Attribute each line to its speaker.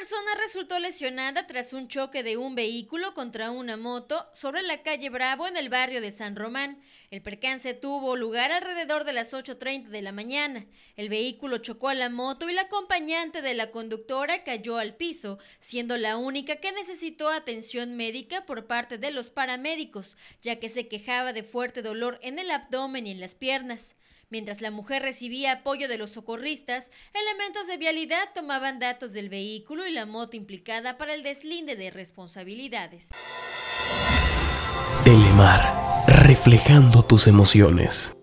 Speaker 1: persona resultó lesionada tras un choque de un vehículo contra una moto sobre la calle Bravo en el barrio de San Román. El percance tuvo lugar alrededor de las 8.30 de la mañana. El vehículo chocó a la moto y la acompañante de la conductora cayó al piso, siendo la única que necesitó atención médica por parte de los paramédicos, ya que se quejaba de fuerte dolor en el abdomen y en las piernas. Mientras la mujer recibía apoyo de los socorristas, elementos de vialidad tomaban datos del vehículo la moto implicada para el deslinde de responsabilidades.
Speaker 2: mar, reflejando tus emociones.